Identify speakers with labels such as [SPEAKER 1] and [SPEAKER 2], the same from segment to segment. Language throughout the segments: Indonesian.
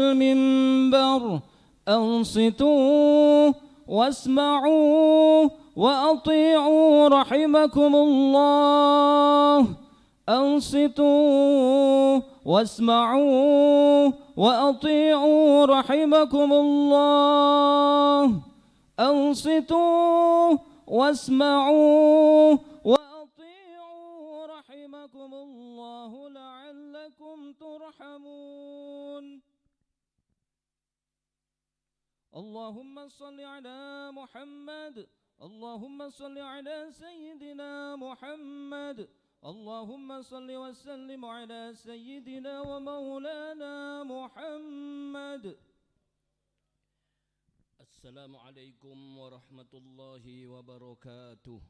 [SPEAKER 1] المنبر أنصتوا واسمعوا وأطيعوا رحمكم الله أنصتوا واسمعوا وأطيعوا رحمكم الله أنصتوا واسمعوا وأطيعوا رحمكم الله لعلكم ترحمون اللهم صل على محمد اللهم صل على سيدنا محمد اللهم صل وسلم على سيدنا ومولانا محمد
[SPEAKER 2] السلام عليكم ورحمة
[SPEAKER 1] الله وبركاته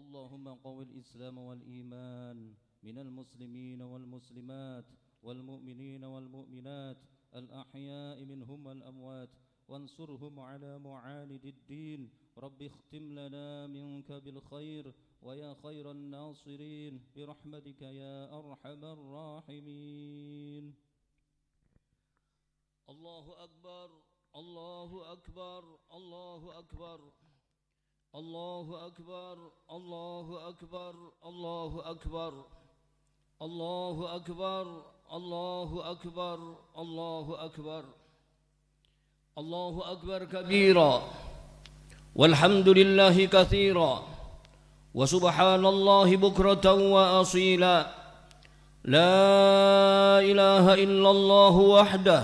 [SPEAKER 1] اللهم قوي الإسلام والإيمان من المسلمين والمسلمات والمؤمنين والمؤمنات الأحياء منهم والأموات وانصرهم على معاند الدين رب اختم لنا منك بالخير ويا خير الناصرين برحمتك يا أرحم الراحمين الله
[SPEAKER 2] أكبر الله أكبر الله أكبر الله أكبر الله أكبر الله أكبر الله أكبر الله أكبر الله أكبر الله أكبر كبيرا والحمد لله كثيرا وسبحان الله بكرة وأصيلا لا إله إلا الله وحده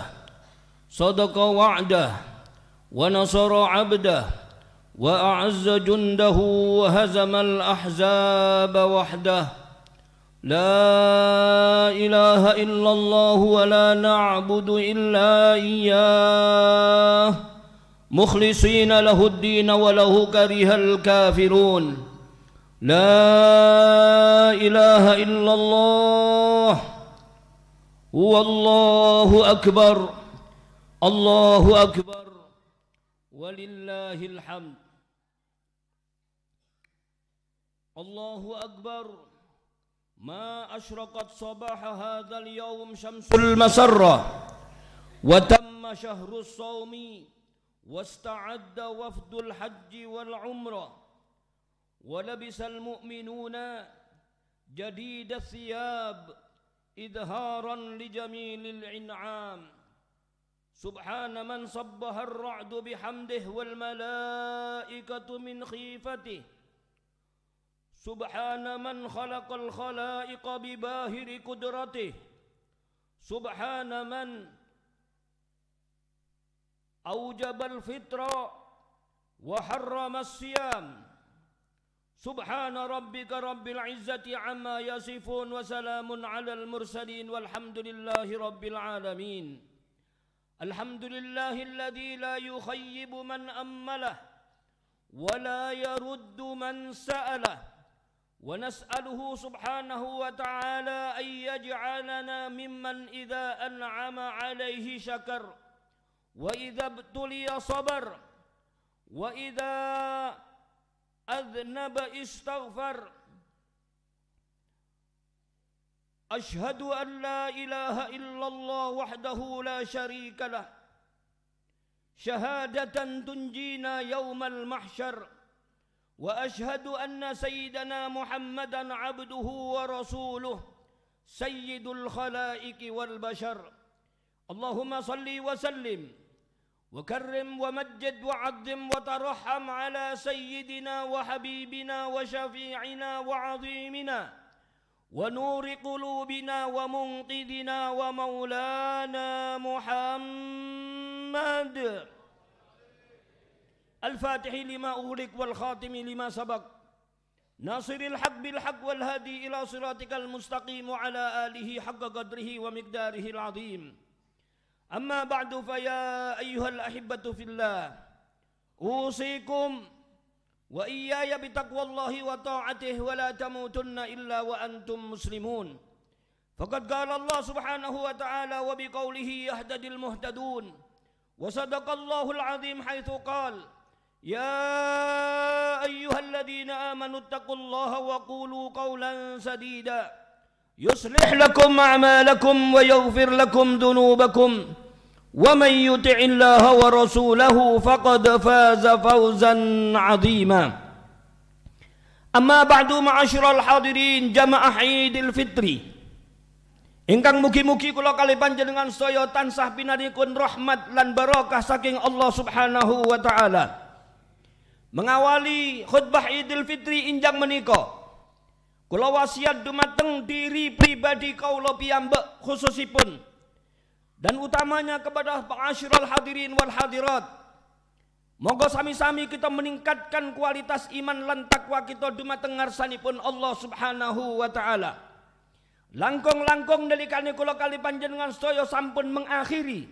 [SPEAKER 2] صدق وعده ونصر عبده وأعز جنده
[SPEAKER 1] وهزم الأحزاب وحده لا إله إلا الله ولا نعبد إلا إياه مخلصين له الدين وله كره
[SPEAKER 2] الكافرون لا إله إلا الله والله أكبر الله أكبر ولله الحمد الله أكبر ما أشرقت صباح هذا اليوم شمس المسرة وتم شهر الصوم واستعد وفد الحج والعمرة ولبس المؤمنون جديد الثياب إظهارا لجميل الإنعام سبحان من صبها الرعد بحمده والملائكة من خيفته سبحان من خلق الخلائق بباهر قدرته سبحان من أوجب الفطر وحرم الصيام سبحان ربك رب العزة عما يصفون وسلام على المرسلين والحمد لله رب العالمين الحمد لله الذي لا يخيب من أمله ولا يرد من سأله ونسأله سبحانه وتعالى أن يجعلنا ممن إذا أنعم عليه شكر وإذا ابتلي صبر وإذا أذنب استغفر أشهد أن لا إله إلا الله وحده لا شريك له شهادة تنجينا يوم المحشر واشهد ان سيدنا محمدا عبده ورسوله سيد الخلائق والبشر اللهم صل وسلم وكرم ومجد وعظم وترحم على سيدنا وحبيبنا وشفيعنا وعظيمنا ونور قلوبنا ومنقذنا ومولانا محمد الفاتح لما أغلق والخاتم لما سبق ناصر الحق بالحق والهادي إلى صراطك المستقيم وعلى آله حق قدره ومقداره العظيم أما بعد فيا أيها الأحبة في الله أوصيكم وإياي بتقوى الله وطاعته ولا تموتن إلا وأنتم مسلمون فقد قال الله سبحانه وتعالى وبقوله يهتدي المهتدون وصدق الله العظيم حيث قال يا أيها الذين آمنوا اتقوا الله وقولوا قولا سديدا يصلح لكم أعمالكم ويغفر لكم ذنوبكم ومن يطع الله ورسوله فقد فاز فوزا عظيما أما بعد معاشر الحاضرين جمع عيد الفطر Ingkang mugi-mugi kula kali panjenengan saya tansah pinaringkun rahmat lan barokah saking Allah Subhanahu wa taala. mengawali khutbah Idul Fitri injang menika kula wasiat dumateng diri pribadi kaula piyambak khususipun dan utamanya kepada pengasyiral hadirin wal hadirat moga sami-sami kita meningkatkan kualitas iman lan takwa kita dumateng ngarsanipun Allah Subhanahu wa taala Langkong langkung delikane kula kali panjenengan sedaya sampun mengakhiri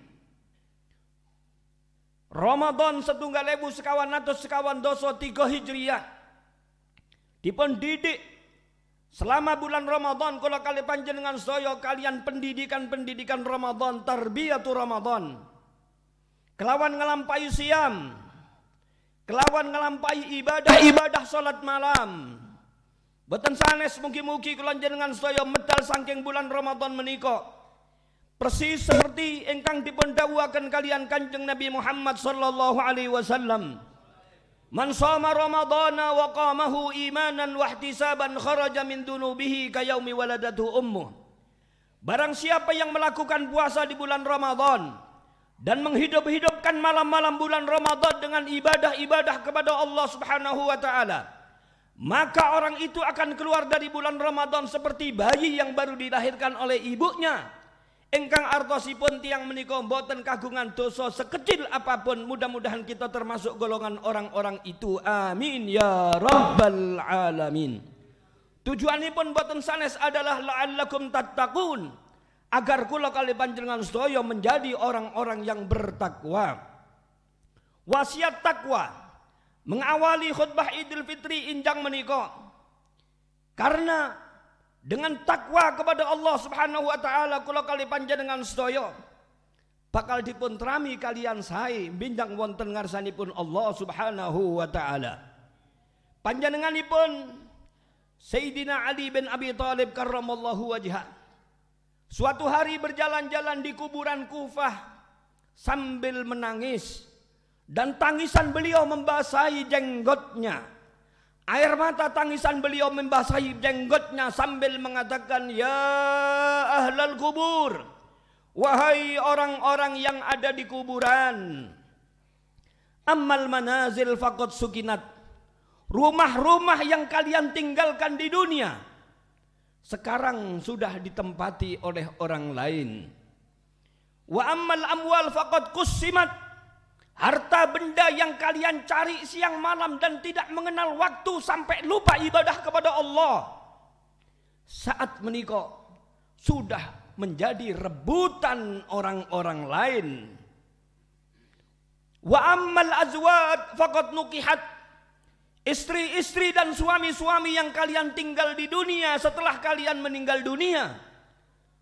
[SPEAKER 2] Ramadan setunggal ewu sekawan atau sekawan doso tiga hijriah dipendidik selama bulan Ramadan kalau kali panjenengan soyo kalian pendidikan-pendidikan Ramadan terbiatu Ramadan kelawan ngelampai siam kelawan ngelampai ibadah ibadah salat malam Beten sanes mungkin-mungkin kalau jenengan sedaya medal saking bulan Ramadan menikok persis seperti engkang dipendawakan kalian kanjeng Nabi Muhammad sallallahu alaihi wasallam Man sama Ramadhan, wa qamahu imanan wa ihtisaban kharaja min dunubihi kayaumi waladatu ummuh Barang siapa yang melakukan puasa di bulan Ramadan dan menghidup-hidupkan malam-malam bulan Ramadan dengan ibadah-ibadah kepada Allah Subhanahu wa taala, maka orang itu akan keluar dari bulan Ramadan seperti bayi yang baru dilahirkan oleh ibunya Engkang artosipun tiang menika mboten kagungan dosa sekecil apapun. Mudah-mudahan kita termasuk golongan orang-orang itu. Amin ya rabbal alamin. pun mboten sanes adalah la'allakum tattaqun. Agar kula kali panjenengan sedaya menjadi orang-orang yang bertakwa. Wasiat takwa mengawali khutbah Idul Fitri injang menika. Karena dengan takwa kepada Allah Subhanahu wa taala kula kali panjenengan sedaya bakal dipun terami kalian sae binjang wonten ngarsanipun Allah Subhanahu wa taala panjenenganipun Sayyidina Ali bin Abi Thalib karramallahu wajha suatu hari berjalan-jalan di kuburan Kufah sambil menangis dan tangisan beliau membasahi jenggotnya Air mata tangisan beliau membasahi jenggotnya sambil mengatakan, Ya ahlal kubur, wahai orang-orang yang ada di kuburan. Ammal manazil fakot sukinat. Rumah-rumah yang kalian tinggalkan di dunia. Sekarang sudah ditempati oleh orang lain. Wa ammal amwal fakot kusimat. Harta benda yang kalian cari siang malam dan tidak mengenal waktu sampai lupa ibadah kepada Allah. Saat menikah sudah menjadi rebutan orang-orang lain. Wa ammal azwad faqad nukihat Istri-istri dan suami-suami yang kalian tinggal di dunia setelah kalian meninggal dunia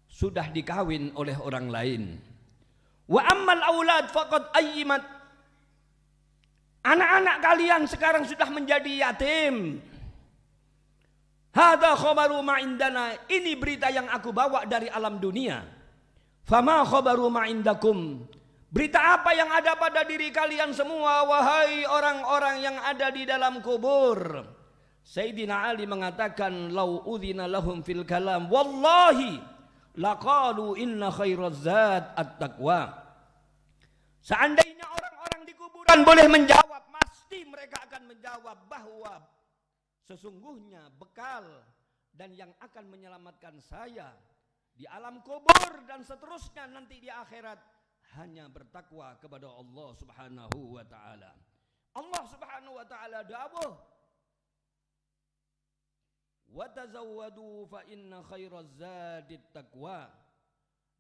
[SPEAKER 2] sudah dikawin oleh orang lain. Wa ammal aulad faqad ayyimat Anak-anak kalian sekarang sudah menjadi yatim. Hada khobaru ma'indana. Ini berita yang aku bawa dari alam dunia. Fama khobaru ma'indakum. Berita apa yang ada pada diri kalian semua wahai orang-orang yang ada di dalam kubur? Sayyidina Ali mengatakan lau udhina lahum fil kalam wallahi laqalu inna khairaz at-taqwa. Seandainya orang-orang di kuburan boleh menjawab mereka akan menjawab bahwa sesungguhnya bekal dan yang akan menyelamatkan saya di alam kubur dan seterusnya nanti di akhirat hanya bertakwa kepada Allah Subhanahu wa taala. Allah Subhanahu wa taala dawuh Wa tazawwadu fa inna khairaz zadi taqwa.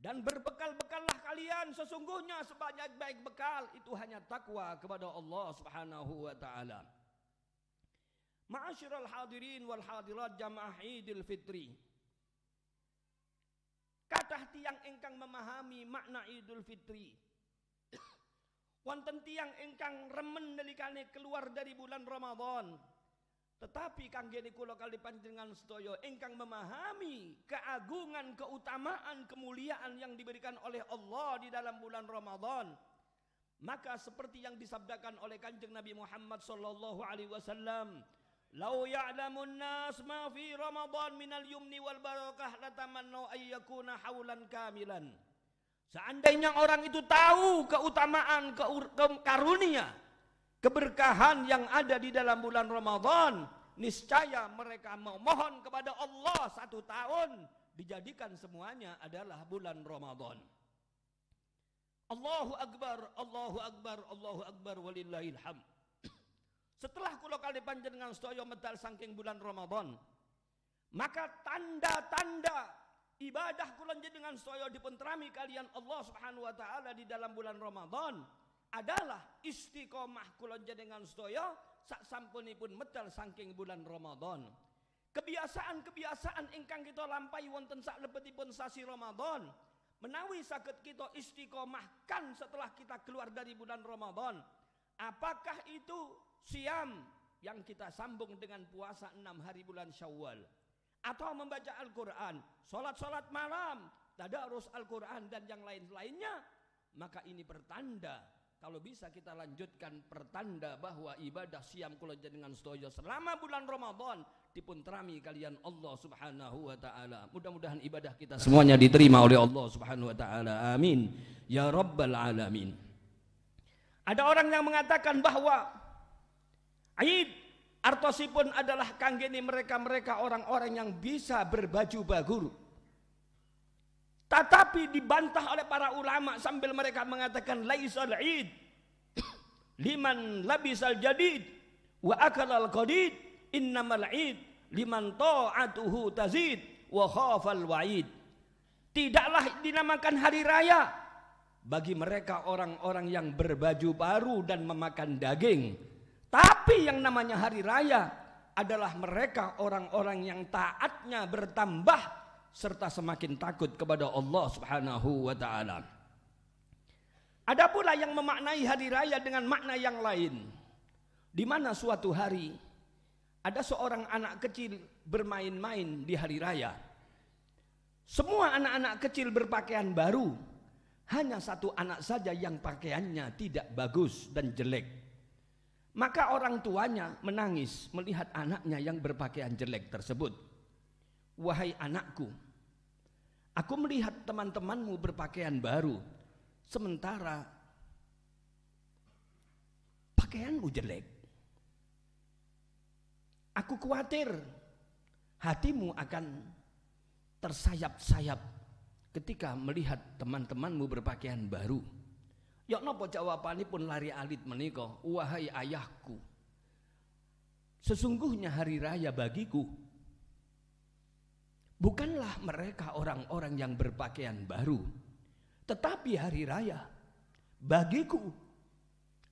[SPEAKER 2] Dan berbekal-bekallah kalian sesungguhnya sebanyak-baik bekal itu hanya takwa kepada Allah Subhanahu wa taala. Ma'asyiral hadirin wal hadirat jamaah Idul Fitri. Kata tiang engkang memahami makna Idul Fitri. Wonten tiang engkang remen delikane keluar dari bulan Ramadan. Tetapi kangge niku lokal dipanjenengan sedaya ingkang memahami keagungan, keutamaan, kemuliaan yang diberikan oleh Allah di dalam bulan Ramadan. Maka seperti yang disabdakan oleh Kanjeng Nabi Muhammad sallallahu alaihi wasallam, "Lau ya'lamun nas ma fi Ramadan minal yumni wal barakah latamannu ay yakuna haulan kamilan." Seandainya orang itu tahu keutamaan, ke karunia, keberkahan yang ada di dalam bulan Ramadan niscaya mereka memohon kepada Allah satu tahun dijadikan semuanya adalah bulan Ramadan Allahu Akbar, Allahu Akbar, Allahu Akbar walillahil hamd setelah kula kali panjenengan sedaya medal saking bulan Ramadan maka tanda-tanda ibadah kula jenengan sedaya dipunterami kalian Allah Subhanahu wa taala di dalam bulan Ramadan adalah istiqomah kulonja dengan sedaya sak pun medal saking bulan Ramadan. Kebiasaan-kebiasaan ingkang kita lampai wonten sak lebetipun sasi Ramadan menawi sakit kita istiqomahkan setelah kita keluar dari bulan Ramadan. Apakah itu siam yang kita sambung dengan puasa enam hari bulan Syawal atau membaca Al-Qur'an, salat-salat malam, tadarus Al-Qur'an dan yang lain-lainnya, maka ini pertanda kalau bisa kita lanjutkan pertanda bahwa ibadah siam kula jenengan sedaya selama bulan Ramadan terami kalian Allah Subhanahu wa taala. Mudah-mudahan ibadah kita semuanya diterima oleh Allah Subhanahu wa taala. Amin. Ya rabbal alamin. Ada orang yang mengatakan bahwa Aid artosipun adalah kanggeni mereka-mereka orang-orang yang bisa berbaju bagur. Tetapi dibantah oleh para ulama sambil mereka mengatakan laisal id liman labisal jadid wa akalal qadid innamal id liman ta'atuhu tazid wa khafal wa'id. Tidaklah dinamakan hari raya bagi mereka orang-orang yang berbaju baru dan memakan daging. Tapi yang namanya hari raya adalah mereka orang-orang yang taatnya bertambah serta semakin takut kepada Allah Subhanahu wa taala. Ada pula yang memaknai hari raya dengan makna yang lain. Di mana suatu hari ada seorang anak kecil bermain-main di hari raya. Semua anak-anak kecil berpakaian baru. Hanya satu anak saja yang pakaiannya tidak bagus dan jelek. Maka orang tuanya menangis melihat anaknya yang berpakaian jelek tersebut. Wahai anakku, aku melihat teman-temanmu berpakaian baru, sementara pakaianmu jelek. Aku khawatir hatimu akan tersayap-sayap ketika melihat teman-temanmu berpakaian baru. Ya napa jawabane pun lari alit menikah, wahai ayahku. Sesungguhnya hari raya bagiku Bukanlah mereka orang-orang yang berpakaian baru, tetapi hari raya bagiku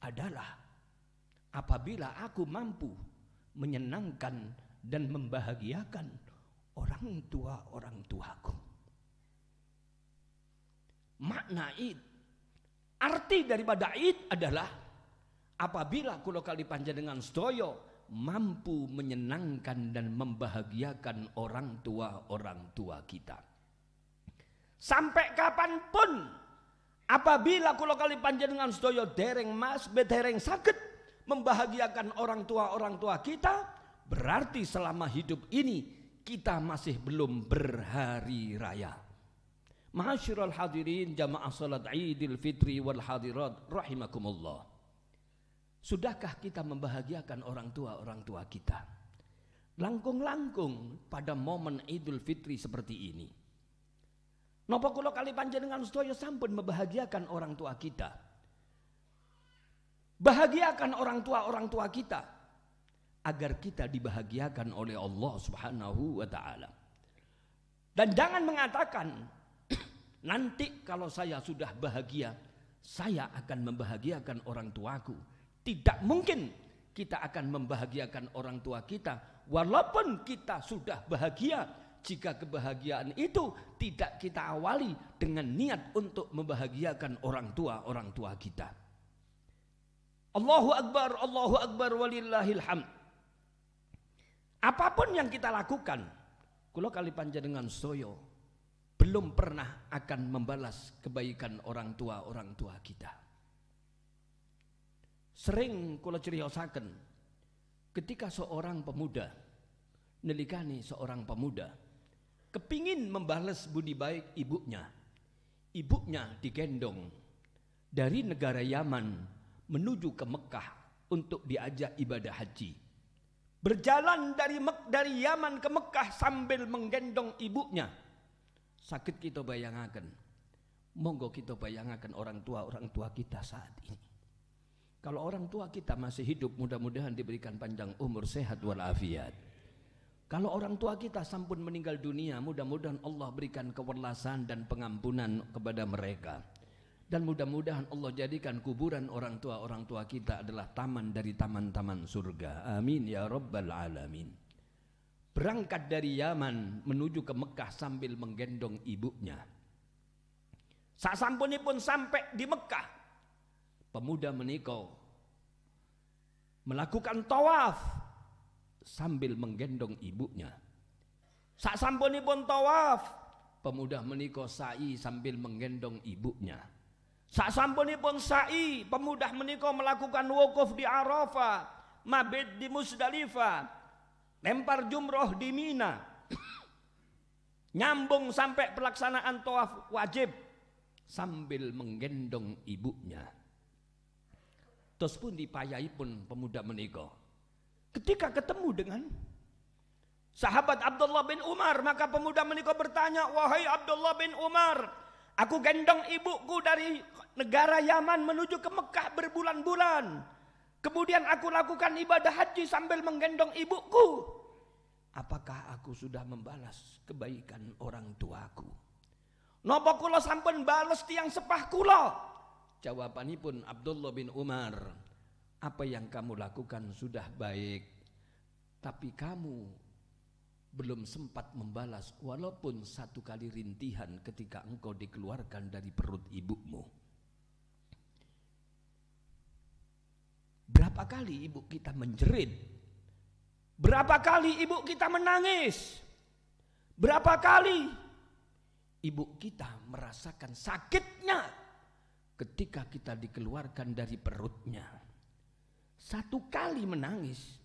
[SPEAKER 2] adalah apabila aku mampu menyenangkan dan membahagiakan orang tua-orang tuaku. Makna id, arti daripada id adalah apabila kulokal dipanjang dengan stoyo mampu menyenangkan dan membahagiakan orang tua-orang tua kita. Sampai kapanpun apabila kula kali panjenengan sedaya dereng mas bedereng sakit membahagiakan orang tua-orang tua kita berarti selama hidup ini kita masih belum berhari raya. Mahasyirul hadirin jamaah salat Idul Fitri wal hadirat rahimakumullah. Sudahkah kita membahagiakan orang tua-orang tua kita? Langkung-langkung pada momen Idul Fitri seperti ini. Nopo kulo kali dengan ustoyo sampun membahagiakan orang tua kita. Bahagiakan orang tua-orang tua kita agar kita dibahagiakan oleh Allah Subhanahu wa taala. Dan jangan mengatakan nanti kalau saya sudah bahagia, saya akan membahagiakan orang tuaku tidak mungkin kita akan membahagiakan orang tua kita walaupun kita sudah bahagia jika kebahagiaan itu tidak kita awali dengan niat untuk membahagiakan orang tua orang tua kita. Allahu akbar, Allahu akbar walillahil hamd. Apapun yang kita lakukan, kalau kali panjang dengan soyo belum pernah akan membalas kebaikan orang tua orang tua kita sering kula ceriosaken ketika seorang pemuda nelikani seorang pemuda kepingin membalas budi baik ibunya ibunya digendong dari negara Yaman menuju ke Mekah untuk diajak ibadah haji berjalan dari Mek dari Yaman ke Mekah sambil menggendong ibunya sakit kita bayangkan monggo kita bayangkan orang tua orang tua kita saat ini kalau orang tua kita masih hidup mudah-mudahan diberikan panjang umur sehat walafiat. Kalau orang tua kita sampun meninggal dunia mudah-mudahan Allah berikan kewerlasan dan pengampunan kepada mereka. Dan mudah-mudahan Allah jadikan kuburan orang tua orang tua kita adalah taman dari taman-taman surga. Amin ya rabbal alamin. Berangkat dari Yaman menuju ke Mekah sambil menggendong ibunya. Saat sampunipun sampai di Mekah pemuda menikau melakukan tawaf sambil menggendong ibunya. Sak sampunipun tawaf, pemuda menikau sa'i sambil menggendong ibunya. Sak sampunipun sa'i, pemuda menikau melakukan wukuf di Arafah, mabit di Musdalifah, lempar jumroh di Mina. Nyambung sampai pelaksanaan tawaf wajib sambil menggendong ibunya. Tos pun dipayahi pun pemuda menikah. Ketika ketemu dengan sahabat Abdullah bin Umar, maka pemuda menikah bertanya, wahai Abdullah bin Umar, aku gendong ibuku dari negara Yaman menuju ke Mekah berbulan-bulan. Kemudian aku lakukan ibadah haji sambil menggendong ibuku. Apakah aku sudah membalas kebaikan orang tuaku? Nopo kula sampun bales tiang sepah kula. Jawabannya pun Abdullah bin Umar, apa yang kamu lakukan sudah baik, tapi kamu belum sempat membalas walaupun satu kali rintihan ketika engkau dikeluarkan dari perut ibumu. Berapa kali ibu kita menjerit? Berapa kali ibu kita menangis? Berapa kali ibu kita merasakan sakitnya ketika kita dikeluarkan dari perutnya satu kali menangis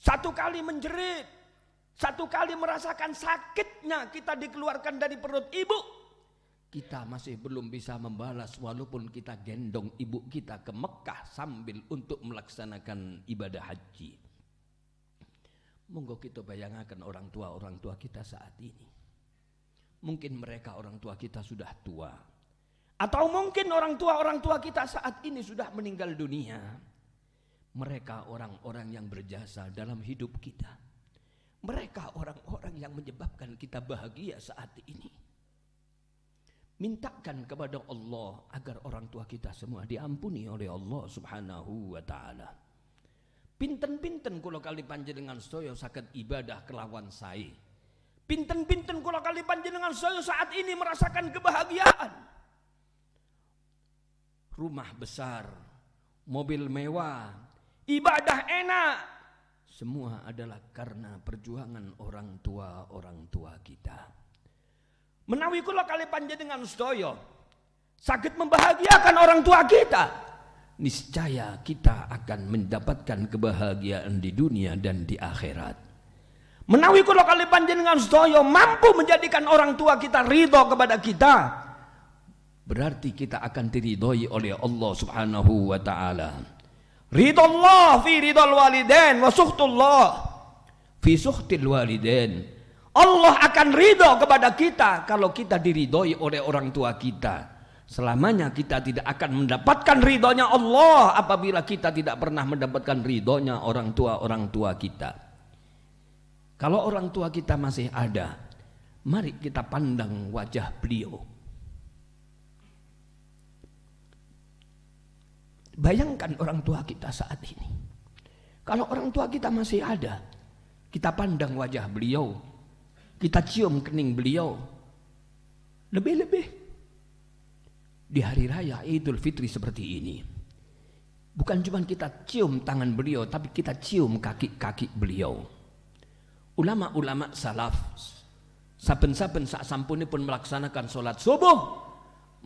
[SPEAKER 2] satu kali menjerit satu kali merasakan sakitnya kita dikeluarkan dari perut ibu kita masih belum bisa membalas walaupun kita gendong ibu kita ke Mekah sambil untuk melaksanakan ibadah haji monggo kita bayangkan orang tua-orang tua kita saat ini mungkin mereka orang tua kita sudah tua atau mungkin orang tua-orang tua kita saat ini sudah meninggal dunia. Mereka orang-orang yang berjasa dalam hidup kita. Mereka orang-orang yang menyebabkan kita bahagia saat ini. Mintakan kepada Allah agar orang tua kita semua diampuni oleh Allah Subhanahu wa taala. Pinten-pinten kalau kali dengan Soyo sakit ibadah kelawan saya. Pinten-pinten kalau kali panjenengan Soyo saat ini merasakan kebahagiaan rumah besar, mobil mewah, ibadah enak. Semua adalah karena perjuangan orang tua orang tua kita. Menawi kula kali dengan sedaya sakit membahagiakan orang tua kita, niscaya kita akan mendapatkan kebahagiaan di dunia dan di akhirat. Menawi kula kali dengan sedaya mampu menjadikan orang tua kita ridho kepada kita, berarti kita akan diridhoi oleh Allah Subhanahu wa taala. Ridho Allah fi ridhol walidain wa suhtullah fi suhtil walidain. Allah akan ridho kepada kita kalau kita diridhoi oleh orang tua kita. Selamanya kita tidak akan mendapatkan ridhonya Allah apabila kita tidak pernah mendapatkan ridhonya orang tua orang tua kita. Kalau orang tua kita masih ada, mari kita pandang wajah beliau Bayangkan orang tua kita saat ini. Kalau orang tua kita masih ada, kita pandang wajah beliau, kita cium kening beliau. Lebih-lebih di hari raya Idul Fitri seperti ini. Bukan cuma kita cium tangan beliau, tapi kita cium kaki-kaki beliau. Ulama-ulama salaf saben-saben saat sampune pun melaksanakan sholat subuh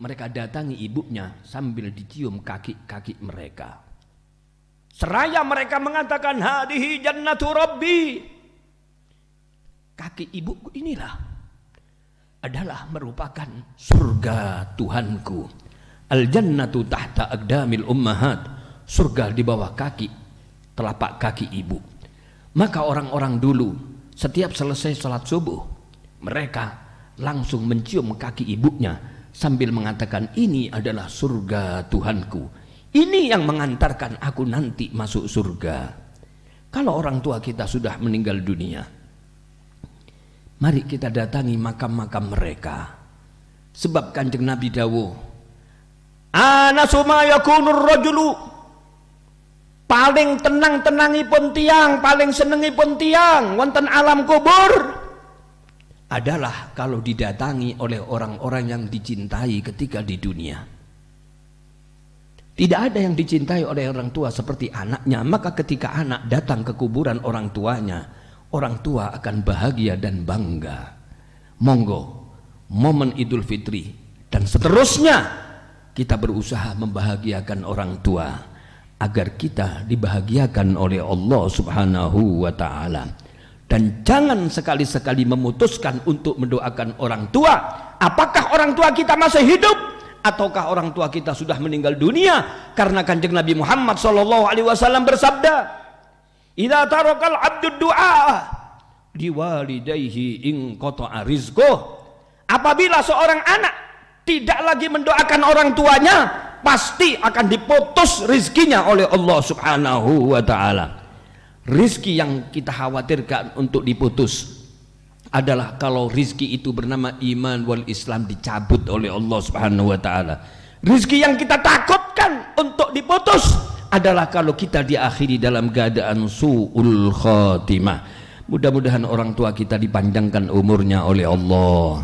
[SPEAKER 2] mereka datangi ibunya sambil dicium kaki-kaki mereka. Seraya mereka mengatakan hadihi jannatu rabbi. Kaki ibuku inilah adalah merupakan surga Tuhanku. Al jannatu tahta agdamil ummahat. Surga di bawah kaki telapak kaki ibu. Maka orang-orang dulu setiap selesai sholat subuh mereka langsung mencium kaki ibunya sambil mengatakan ini adalah surga Tuhanku. Ini yang mengantarkan aku nanti masuk surga. Kalau orang tua kita sudah meninggal dunia, mari kita datangi makam-makam mereka. Sebab kanjeng Nabi Dawo, Anasuma yakunur rajulu paling tenang-tenangi pun tiang, paling senengi pun tiang, wonten alam kubur adalah kalau didatangi oleh orang-orang yang dicintai ketika di dunia. Tidak ada yang dicintai oleh orang tua seperti anaknya, maka ketika anak datang ke kuburan orang tuanya, orang tua akan bahagia dan bangga. Monggo, momen Idul Fitri dan seterusnya kita berusaha membahagiakan orang tua agar kita dibahagiakan oleh Allah Subhanahu wa taala dan jangan sekali-sekali memutuskan untuk mendoakan orang tua apakah orang tua kita masih hidup ataukah orang tua kita sudah meninggal dunia karena kanjeng Nabi Muhammad Shallallahu Alaihi Wasallam bersabda "Ila tarokal 'abdu du'a liwalidayhi ing koto'a rizqoh apabila seorang anak tidak lagi mendoakan orang tuanya pasti akan diputus rizkinya oleh Allah subhanahu wa ta'ala rizki yang kita khawatirkan untuk diputus adalah kalau rizki itu bernama iman wal Islam dicabut oleh Allah Subhanahu wa taala. Rizki yang kita takutkan untuk diputus adalah kalau kita diakhiri dalam keadaan suul khatimah. Mudah-mudahan orang tua kita dipanjangkan umurnya oleh Allah.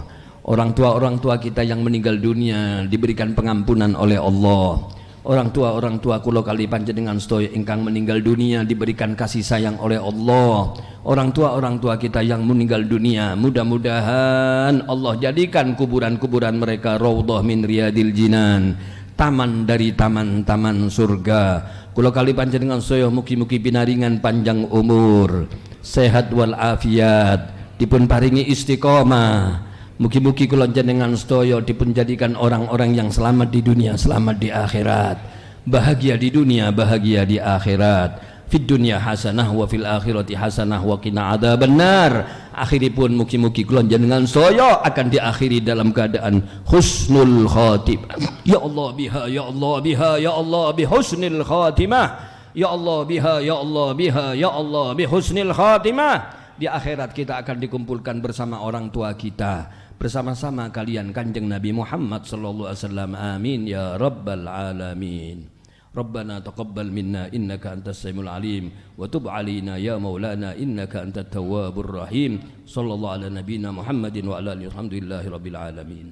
[SPEAKER 2] Orang tua-orang tua kita yang meninggal dunia diberikan pengampunan oleh Allah orang tua orang tua kulo kali dengan stoy ingkang meninggal dunia diberikan kasih sayang oleh Allah orang tua orang tua kita yang meninggal dunia mudah-mudahan Allah jadikan kuburan-kuburan mereka rawdoh min riyadil jinan taman dari taman-taman surga kulo kali panjenengan stoy muki muki binaringan panjang umur sehat wal afiat dipun paringi istiqomah Mugi-mugi kula jenengan sedaya dipunjadikan orang-orang yang selamat di dunia, selamat di akhirat. Bahagia di dunia, bahagia di akhirat. Fid dunia hasanah wa fil akhirati hasanah wa qina benar. Akhiripun mugi-mugi kula jenengan sedaya akan diakhiri dalam keadaan husnul khatimah. Ya Allah biha, ya Allah biha, ya Allah bi husnil khatimah. Ya Allah biha, ya Allah biha, ya Allah bi husnil khatimah. Di akhirat kita akan dikumpulkan bersama orang tua kita bersama-sama kalian kanjeng Nabi Muhammad sallallahu alaihi wasallam amin ya rabbal alamin ربنا تقبل منا إنك أنت السميع العليم وتب علينا يا مولانا إنك أنت التواب الرحيم صلى الله على نبينا محمد وعلى آله الحمد لله رب العالمين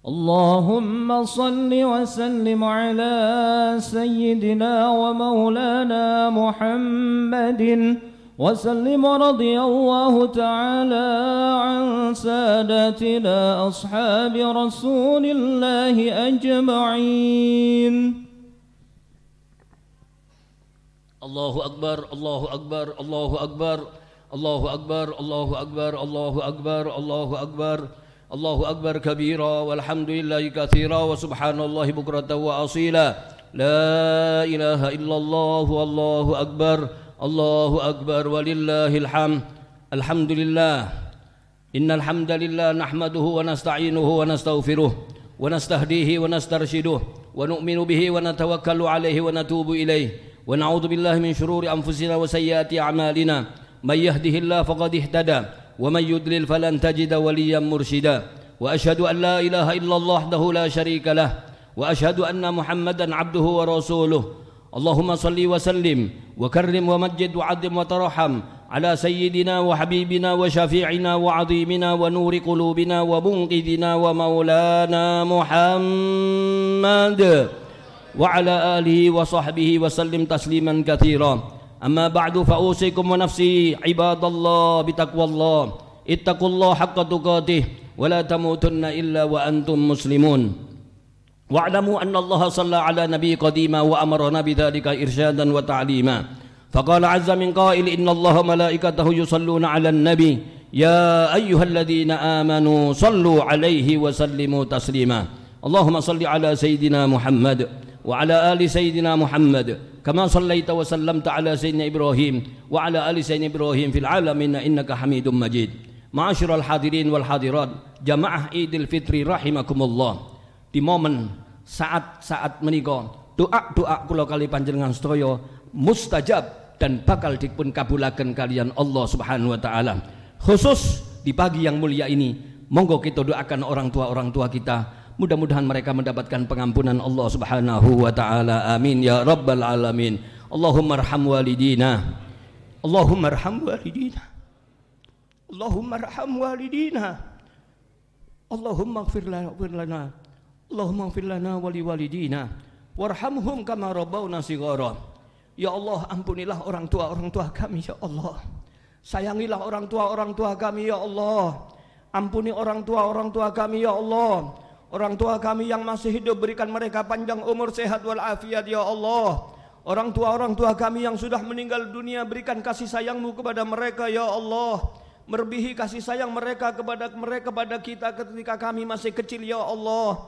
[SPEAKER 1] اللهم صل وسلم على سيدنا ومولانا محمد وسلم رضي الله تعالى عن سادتنا أصحاب رسول الله أجمعين
[SPEAKER 2] الله أكبر الله أكبر الله أكبر الله أكبر الله أكبر الله أكبر الله أكبر الله أكبر كبيرا والحمد لله كثيرا وسبحان الله بكرة وأصيلا لا إله إلا الله والله أكبر الله أكبر ولله الحمد الحمد لله إن الحمد لله نحمده ونستعينه ونستغفره ونستهديه ونسترشده ونؤمن به ونتوكل عليه ونتوب إليه ونعوذ بالله من شرور أنفسنا وسيئات أعمالنا من يهده الله فقد اهتدى ومن يدلل فلن تجد وليا مرشدا وأشهد أن لا إله إلا الله وحده لا شريك له وأشهد أن محمدا عبده ورسوله اللهم صل وسلم وكرم ومجد وعظم وترحم على سيدنا وحبيبنا وشفيعنا وعظيمنا ونور قلوبنا ومنقذنا ومولانا محمد وعلى آله وصحبه وسلم تسليما كثيرا أما بعد فأوصيكم ونفسي عباد الله بتقوى الله اتقوا الله حق تقاته ولا تموتن إلا وأنتم مسلمون واعلموا أن الله صلى على نبي قديما وأمرنا بذلك إرشادا وتعليما فقال عز من قائل إن الله ملائكته يصلون على النبي يا أيها الذين آمنوا صلوا عليه وسلموا تسليما اللهم صل على سيدنا محمد وعلى آل سيدنا محمد كما صليت وسلمت على سيدنا إبراهيم وعلى آل سيدنا إبراهيم في العالمين إنك حميد مجيد معاشر الحاضرين والحاضرات جمعه عيد الفطر رحمكم الله di momen saat-saat menika doa-doa kula kali panjenengan sedaya mustajab dan bakal dipun kabulaken kalian Allah Subhanahu wa taala. Khusus di pagi yang mulia ini, monggo kita doakan orang tua-orang tua kita. Mudah-mudahan mereka mendapatkan pengampunan Allah Subhanahu wa taala. Amin ya rabbal alamin. Allahumma arham walidina. Allahumma arham walidina. Allahumma arham walidina. Allahumma ighfir lana Allahumma fir lana wali walidina warhamhum kama rabbawna sighara. Ya Allah, ampunilah orang tua-orang tua kami ya Allah. Sayangilah orang tua-orang tua kami ya Allah. Ampuni orang tua-orang tua kami ya Allah. Orang tua kami yang masih hidup berikan mereka panjang umur sehat walafiat ya Allah. Orang tua-orang tua kami yang sudah meninggal dunia berikan kasih sayangmu kepada mereka ya Allah Merbihi kasih sayang mereka kepada mereka kepada kita ketika kami masih kecil ya Allah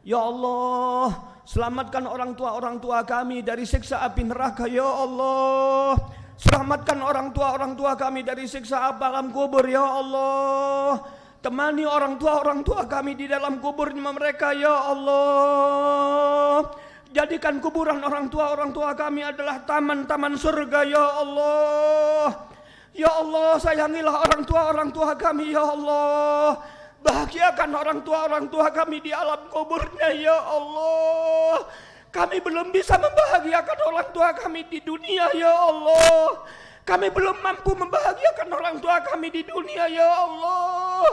[SPEAKER 2] Ya Allah, selamatkan orang tua-orang tua kami dari siksa api neraka. Ya Allah, selamatkan orang tua-orang tua kami dari siksa api alam kubur. Ya Allah, temani orang tua-orang tua kami di dalam kubur mereka. Ya Allah, jadikan kuburan orang tua-orang tua kami adalah taman-taman surga. Ya Allah, Ya Allah, sayangilah orang tua-orang tua kami. Ya Allah, Bahagiakan orang tua-orang tua kami di alam kuburnya ya Allah. Kami belum bisa membahagiakan orang tua kami di dunia ya Allah. Kami belum mampu membahagiakan orang tua kami di dunia ya Allah.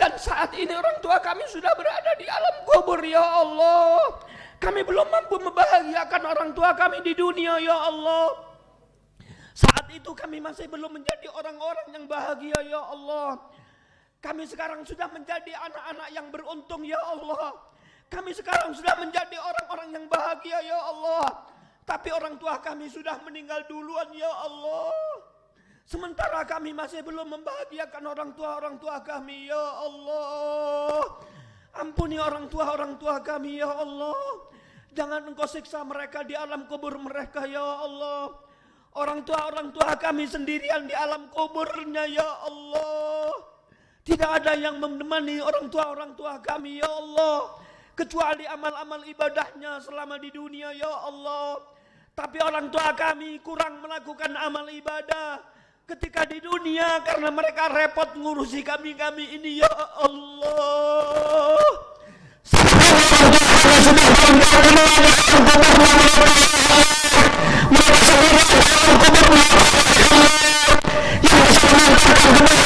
[SPEAKER 2] Dan saat ini orang tua kami sudah berada di alam kubur ya Allah. Kami belum mampu membahagiakan orang tua kami di dunia ya Allah. Saat itu kami masih belum menjadi orang-orang yang bahagia ya Allah. Kami sekarang sudah menjadi anak-anak yang beruntung ya Allah. Kami sekarang sudah menjadi orang-orang yang bahagia ya Allah. Tapi orang tua kami sudah meninggal duluan ya Allah. Sementara kami masih belum membahagiakan orang tua-orang tua kami ya Allah. Ampuni orang tua-orang tua kami ya Allah. Jangan engkau siksa mereka di alam kubur mereka ya Allah. Orang tua-orang tua kami sendirian di alam kuburnya ya Allah. Tidak ada yang menemani orang tua-orang tua kami, Ya Allah. Kecuali amal-amal ibadahnya selama di dunia, Ya Allah. Tapi orang tua kami kurang melakukan amal ibadah. Ketika di dunia karena mereka repot ngurusi kami-kami ini, Ya Allah.
[SPEAKER 1] Yang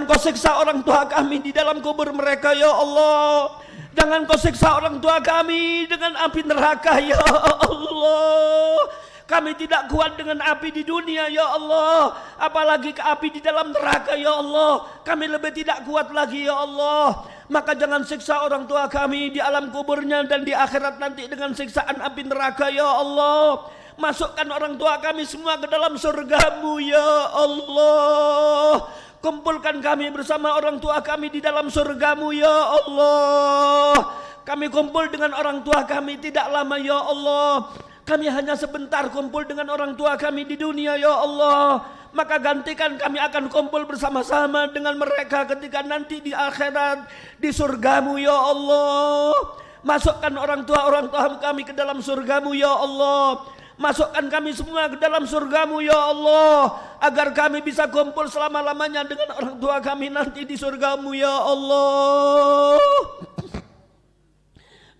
[SPEAKER 2] Jangan kau siksa orang tua kami di dalam kubur mereka ya Allah. Jangan kau siksa orang tua kami dengan api neraka ya Allah. Kami tidak kuat dengan api di dunia ya Allah Apalagi ke api di dalam neraka ya Allah Kami lebih tidak kuat lagi ya Allah Maka jangan siksa orang tua kami di alam kuburnya dan di akhirat nanti dengan siksaan api neraka ya Allah Masukkan orang tua kami semua ke dalam surgamu ya Allah Kumpulkan kami bersama orang tua kami di dalam surgamu ya Allah Kami kumpul dengan orang tua kami tidak lama ya Allah Kami hanya sebentar kumpul dengan orang tua kami di dunia ya Allah maka gantikan kami akan kumpul bersama-sama dengan mereka ketika nanti di akhirat di surgamu ya Allah Masukkan orang tua orang tua kami ke dalam surgamu ya Allah Masukkan kami semua ke dalam surgamu ya Allah. Agar kami bisa kumpul selama-lamanya dengan orang tua kami nanti di surgamu ya Allah.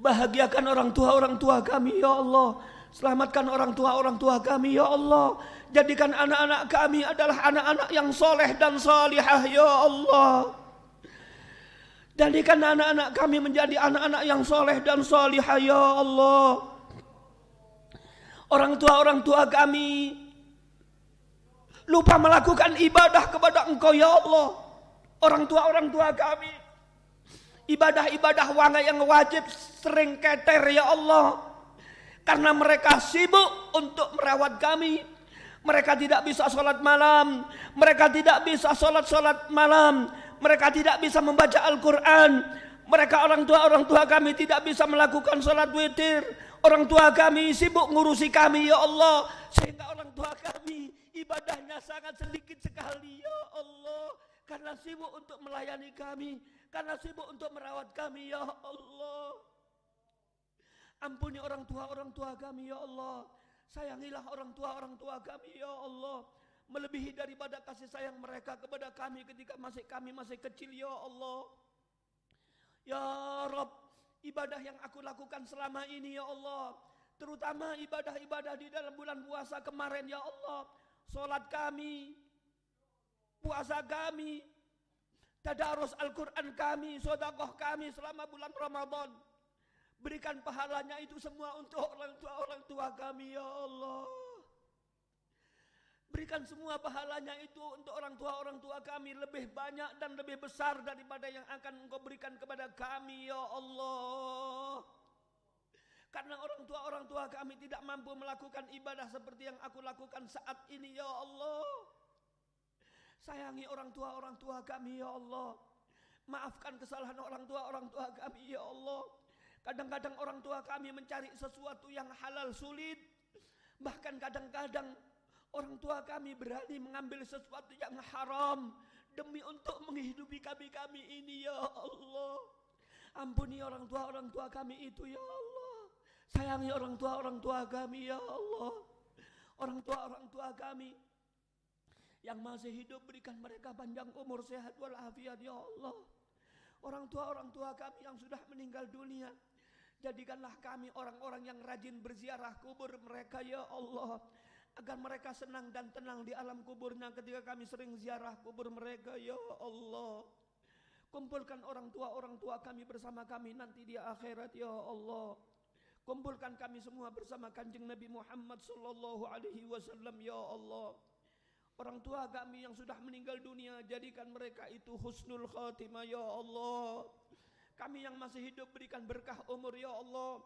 [SPEAKER 2] Bahagiakan orang tua-orang tua kami ya Allah. Selamatkan orang tua-orang tua kami ya Allah. Jadikan anak-anak kami adalah anak-anak yang soleh dan salihah ya Allah. Jadikan anak-anak kami menjadi anak-anak yang soleh dan salihah ya Allah. Orang tua-orang tua kami lupa melakukan ibadah kepada engkau ya Allah. Orang tua-orang tua kami. Ibadah-ibadah wanga yang wajib sering keter ya Allah. Karena mereka sibuk untuk merawat kami. Mereka tidak bisa sholat malam. Mereka tidak bisa sholat-sholat malam. Mereka tidak bisa membaca Al-Quran. Mereka orang tua-orang tua kami tidak bisa melakukan sholat witir Orang tua kami sibuk ngurusi kami ya Allah. Sehingga orang tua kami ibadahnya sangat sedikit sekali ya Allah. Karena sibuk untuk melayani kami. Karena sibuk untuk merawat kami ya Allah. Ampuni orang tua-orang tua kami ya Allah. Sayangilah orang tua-orang tua kami ya Allah. Melebihi daripada kasih sayang mereka kepada kami ketika masih kami masih kecil ya Allah. Ya Rabb ibadah yang aku lakukan selama ini ya Allah terutama ibadah-ibadah di dalam bulan puasa kemarin ya Allah solat kami puasa kami tadarus Al-Quran kami sodakoh kami selama bulan Ramadan berikan pahalanya itu semua untuk orang tua-orang tua kami ya Allah Berikan semua pahalanya itu untuk orang tua-orang tua kami lebih banyak dan lebih besar daripada yang akan engkau berikan kepada kami ya Allah. Karena orang tua-orang tua kami tidak mampu melakukan ibadah seperti yang aku lakukan saat ini ya Allah. Sayangi orang tua-orang tua kami ya Allah. Maafkan kesalahan orang tua-orang tua kami ya Allah. Kadang-kadang orang tua kami mencari sesuatu yang halal sulit. Bahkan kadang-kadang Orang tua kami berani mengambil sesuatu yang haram demi untuk menghidupi kami-kami ini ya Allah. Ampuni orang tua orang tua kami itu ya Allah. Sayangi orang tua orang tua kami ya Allah. Orang tua orang tua kami yang masih hidup berikan mereka panjang umur sehat walafiat ya Allah. Orang tua orang tua kami yang sudah meninggal dunia Jadikanlah kami orang-orang yang rajin berziarah kubur mereka ya Allah agar mereka senang dan tenang di alam kuburnya ketika kami sering ziarah kubur mereka ya Allah kumpulkan orang tua orang tua kami bersama kami nanti di akhirat ya Allah kumpulkan kami semua bersama kanjeng Nabi Muhammad sallallahu alaihi wasallam ya Allah orang tua kami yang sudah meninggal dunia jadikan mereka itu husnul khatimah ya Allah kami yang masih hidup berikan berkah umur ya Allah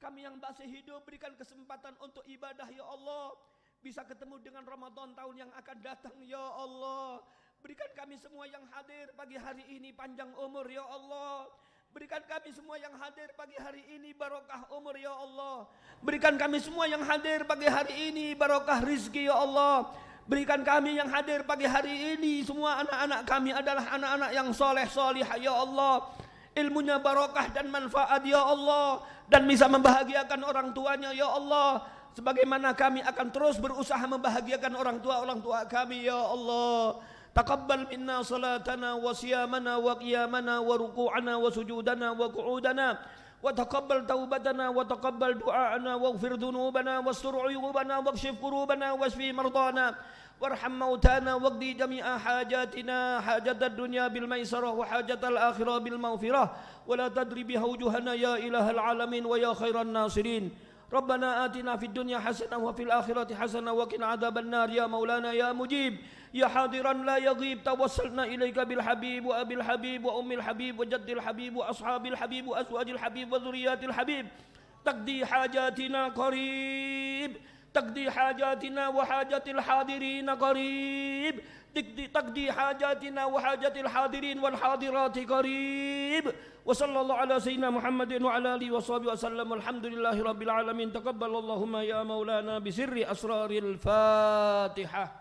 [SPEAKER 2] kami yang masih hidup berikan kesempatan untuk ibadah ya Allah bisa ketemu dengan Ramadan tahun yang akan datang ya Allah berikan kami semua yang hadir pagi hari ini panjang umur ya Allah Berikan kami semua yang hadir pagi hari ini barokah umur ya Allah. Berikan kami semua yang hadir pagi hari ini barokah rizki ya Allah. Berikan kami yang hadir pagi hari ini semua anak-anak kami adalah anak-anak yang soleh solihah ya Allah. Ilmunya barokah dan manfaat ya Allah dan bisa membahagiakan orang tuanya ya Allah. sebagaimana kami akan terus berusaha membahagiakan orang tua orang tua kami ya Allah taqabbal minna salatana wa siyamana wa qiyamana wa ruku'ana wa sujudana wa qu'udana wa taqabbal taubatana wa taqabbal du'ana wa ighfir dhunubana wa astur 'uyubana wa akshif qurubana wa shfi mardana warham mautana wa qdi jami'a hajatina hajat ad-dunya bil maisarah wa hajat al-akhirah bil mawfirah wa la tadri bi hawjuhana ya ilahal alamin wa ya khairan nasirin ربنا آتنا في الدنيا حسنة وفي الآخرة حسنة وقنا عذاب النار يا مولانا يا مجيب يا حاضرا لا يغيب توصلنا إليك بالحبيب وأبي الحبيب وأم الحبيب وجد الحبيب وأصحاب الحبيب وأزواج الحبيب وذريات الحبيب تقضي حاجاتنا قريب تقضي حاجاتنا وحاجة الحاضرين قريب تقضي حاجاتنا وحاجات الحاضرين والحاضرات قريب وصلى الله على سيدنا محمد وعلى آله وصحبه وسلم الحمد لله رب
[SPEAKER 1] العالمين تقبل اللهم يا مولانا بسر أسرار الفاتحة